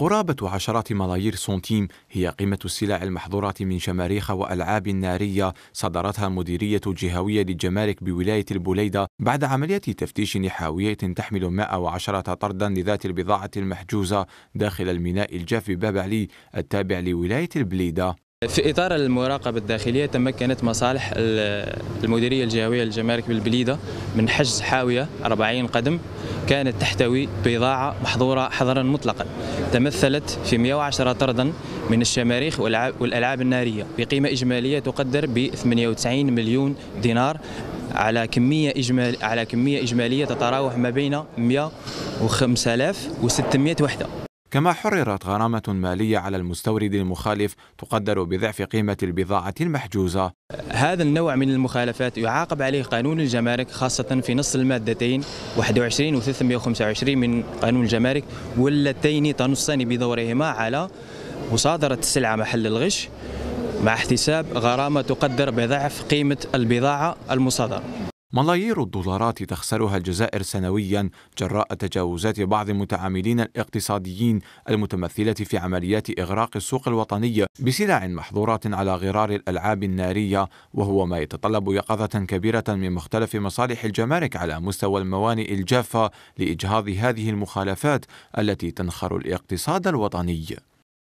قرابة عشرات ملايير سنتيم هي قيمة السلع المحظورة من شماريخ وألعاب نارية صدرتها مديرية الجهوية للجمارك بولاية البوليدة بعد عملية تفتيش نحاوية تحمل 110 طردا لذات البضاعة المحجوزة داخل الميناء الجاف باب علي التابع لولاية البليدة في إطار المراقبة الداخلية تمكنت مصالح المديرية الجهوية للجمارك بالبليدة من حجز حاوية 40 قدم كانت تحتوي بضاعة محظورة حظرا مطلقا تمثلت في 110 طردا من الشماريخ والألعاب النارية بقيمة إجمالية تقدر ب 98 مليون دينار على كمية إجمال على كمية إجمالية تتراوح ما بين و600 وحدة كما حررت غرامة مالية على المستورد المخالف تقدر بضعف قيمة البضاعة المحجوزة هذا النوع من المخالفات يعاقب عليه قانون الجمارك خاصة في نص المادتين 21 و 325 من قانون الجمارك واللتين تنصان بدورهما على مصادرة السلعة محل الغش مع احتساب غرامة تقدر بضعف قيمة البضاعة المصادرة ملايير الدولارات تخسرها الجزائر سنويا جراء تجاوزات بعض المتعاملين الاقتصاديين المتمثلة في عمليات إغراق السوق الوطنية بسلع محظورات على غرار الألعاب النارية وهو ما يتطلب يقظة كبيرة من مختلف مصالح الجمارك على مستوى الموانئ الجافة لإجهاض هذه المخالفات التي تنخر الاقتصاد الوطني